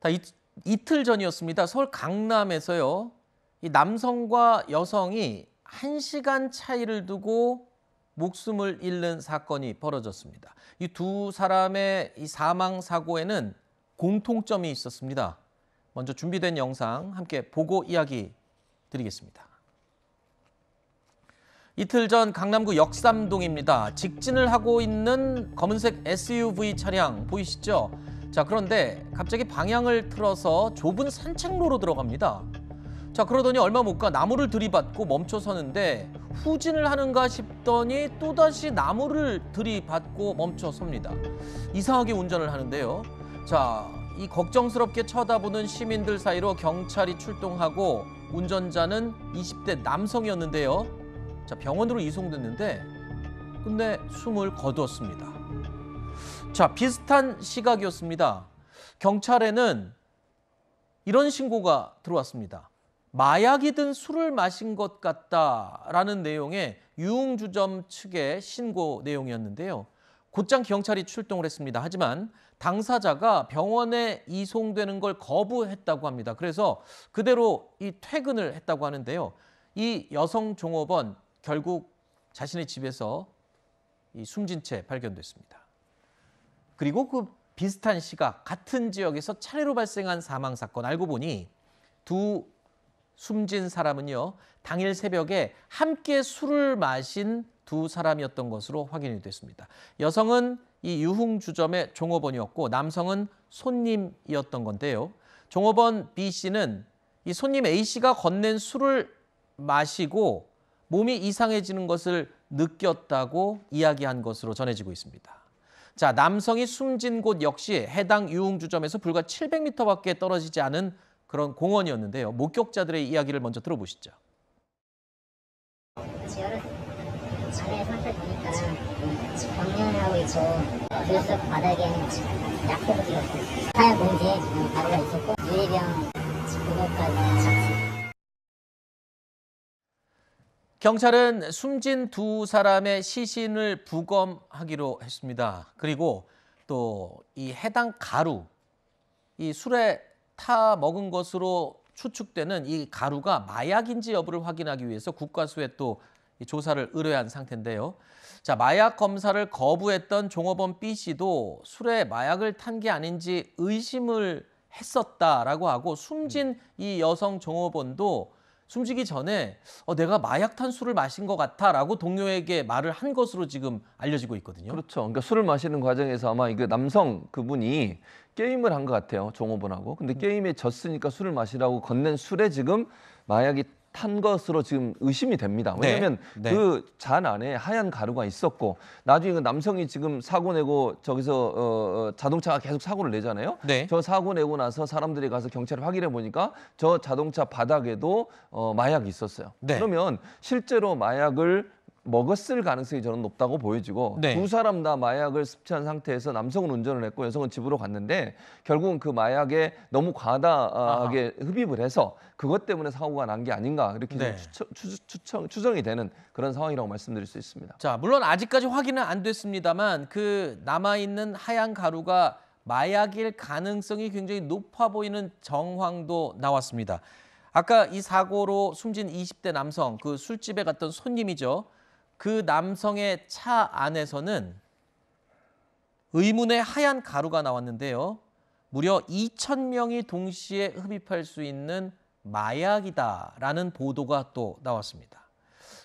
다 이, 이틀 전이었습니다. 서울 강남에서요. 이 남성과 여성이 1시간 차이를 두고 목숨을 잃는 사건이 벌어졌습니다. 이 두 사람의 이 사망 사고에는 공통점이 있었습니다. 먼저 준비된 영상 함께 보고 이야기 드리겠습니다. 이틀 전 강남구 역삼동입니다. 직진을 하고 있는 검은색 SUV 차량 보이시죠? 자 그런데 갑자기 방향을 틀어서 좁은 산책로로 들어갑니다. 자 그러더니 얼마 못 가 나무를 들이받고 멈춰 서는데 후진을 하는가 싶더니 또다시 나무를 들이받고 멈춰 섭니다. 이상하게 운전을 하는데요. 자 이 걱정스럽게 쳐다보는 시민들 사이로 경찰이 출동하고 운전자는 20대 남성이었는데요. 자 병원으로 이송됐는데 근데 숨을 거두었습니다. 자, 비슷한 시각이었습니다. 경찰에는 이런 신고가 들어왔습니다. 마약이든 술을 마신 것 같다라는 내용의 유흥주점 측의 신고 내용이었는데요. 곧장 경찰이 출동을 했습니다. 하지만 당사자가 병원에 이송되는 걸 거부했다고 합니다. 그래서 그대로 이 퇴근을 했다고 하는데요. 이 여성 종업원 결국 자신의 집에서 이 숨진 채 발견됐습니다. 그리고 그 비슷한 시각 같은 지역에서 차례로 발생한 사망 사건 알고 보니 두 숨진 사람은요 당일 새벽에 함께 술을 마신 두 사람이었던 것으로 확인이 됐습니다. 여성은 이 유흥 주점의 종업원이었고 남성은 손님이었던 건데요. 종업원 B 씨는 이 손님 A 씨가 건넨 술을 마시고 몸이 이상해지는 것을 느꼈다고 이야기한 것으로 전해지고 있습니다. 자, 남성이 숨진 곳 역시 해당 유흥주점에서 불과 700m밖에 떨어지지 않은 그런 공원이었는데요. 목격자들의 이야기를 먼저 들어보시죠. 지하를 자네 보니까 경련하고 있고 바닥에 약효부지가 하얀 봉지에 가루가 있었고 유리병 그것까지 경찰은 숨진 두 사람의 시신을 부검하기로 했습니다. 그리고 또 이 해당 가루, 이 술에 타 먹은 것으로 추측되는 이 가루가 마약인지 여부를 확인하기 위해서 국과수에 또 조사를 의뢰한 상태인데요. 자, 마약 검사를 거부했던 종업원 B 씨도 술에 마약을 탄 게 아닌지 의심을 했었다라고 하고 숨진 음. 이 여성 종업원도 숨지기 전에 어, 내가 마약 탄수를 마신 것 같아라고 동료에게 말을 한 것으로 지금 알려지고 있거든요. 그렇죠. 그러니까 술을 마시는 과정에서 아마 그 남성 그분이 게임을 한 것 같아요. 종업원하고. 근데 음. 게임에 졌으니까 술을 마시라고 건넨 술에 지금 마약이 탄 것으로 지금 의심이 됩니다. 왜냐하면 네, 네. 그잔 안에 하얀 가루가 있었고 나중에 그 남성이 지금 사고 내고 저기서 어, 어, 자동차가 계속 사고를 내잖아요. 네. 저 사고 내고 나서 사람들이 가서 경찰을 확인해 보니까 저 자동차 바닥에도 어, 마약이 있었어요. 네. 그러면 실제로 마약을 먹었을 가능성이 저는 높다고 보여지고 네. 두 사람 다 마약을 섭취한 상태에서 남성은 운전을 했고 여성은 집으로 갔는데 결국은 그 마약에 너무 과다하게 아하. 흡입을 해서 그것 때문에 사고가 난 게 아닌가 이렇게 네. 추정, 추정, 추정이 되는 그런 상황이라고 말씀드릴 수 있습니다. 자 물론 아직까지 확인은 안 됐습니다만 그 남아 있는 하얀 가루가 마약일 가능성이 굉장히 높아 보이는 정황도 나왔습니다. 아까 이 사고로 숨진 20대 남성 그 술집에 갔던 손님이죠. 그 남성의 차 안에서는 의문의 하얀 가루가 나왔는데요. 무려 2천 명이 동시에 흡입할 수 있는 마약이다라는 보도가 또 나왔습니다.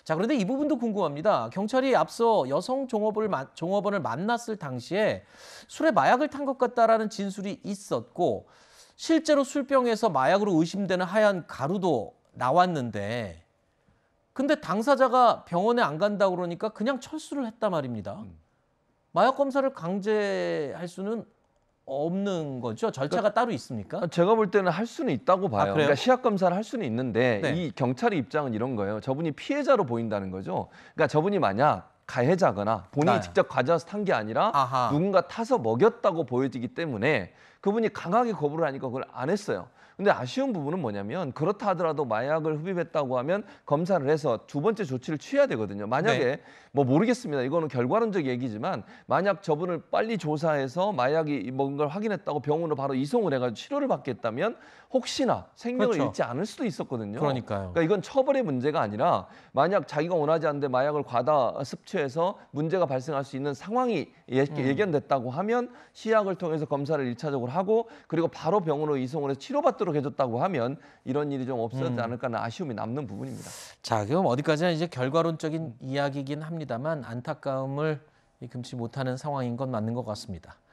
자, 그런데 이 부분도 궁금합니다. 경찰이 앞서 여성 종업을, 종업원을 만났을 당시에 술에 마약을 탄 것 같다라는 진술이 있었고 실제로 술병에서 마약으로 의심되는 하얀 가루도 나왔는데 근데 당사자가 병원에 안 간다 그러니까 그냥 철수를 했단 말입니다. 음. 마약 검사를 강제할 수는 없는 거죠? 절차가 그러니까, 따로 있습니까? 아, 제가 볼 때는 할 수는 있다고 봐요. 아, 그러니까 시약 검사를 할 수는 있는데 네. 이 경찰의 입장은 이런 거예요. 저분이 피해자로 보인다는 거죠. 그러니까 저분이 만약 가해자거나 본인이 네. 직접 가져와서 탄 게 아니라 아하. 누군가 타서 먹였다고 보여지기 때문에 그분이 강하게 거부를 하니까 그걸 안 했어요. 근데 아쉬운 부분은 뭐냐면 그렇다 하더라도 마약을 흡입했다고 하면 검사를 해서 두 번째 조치를 취해야 되거든요. 만약에 네. 뭐 모르겠습니다. 이거는 결과론적 얘기지만 만약 저분을 빨리 조사해서 마약이 먹은 걸 확인했다고 병원으로 바로 이송을 해가지고 치료를 받겠다면 혹시나 생명을 그렇죠. 잃지 않을 수도 있었거든요. 그러니까요. 그러니까 이건 처벌의 문제가 아니라 만약 자기가 원하지 않는데 마약을 과다 섭취해서 문제가 발생할 수 있는 상황이 예, 음. 예견됐다고 하면 시약을 통해서 검사를 일차적으로 하고 그리고 바로 병원으로 이송을 해서 치료받도록 수도록 해줬다고 하면 이런 일이 좀없어지지 않을까 하는 아쉬움이 남는 부분입니다. 자 그럼 어디까지나 이제 결과론적인 이야기긴 합니다만 안타까움을 금치 못하는 상황인 건 맞는 것 같습니다.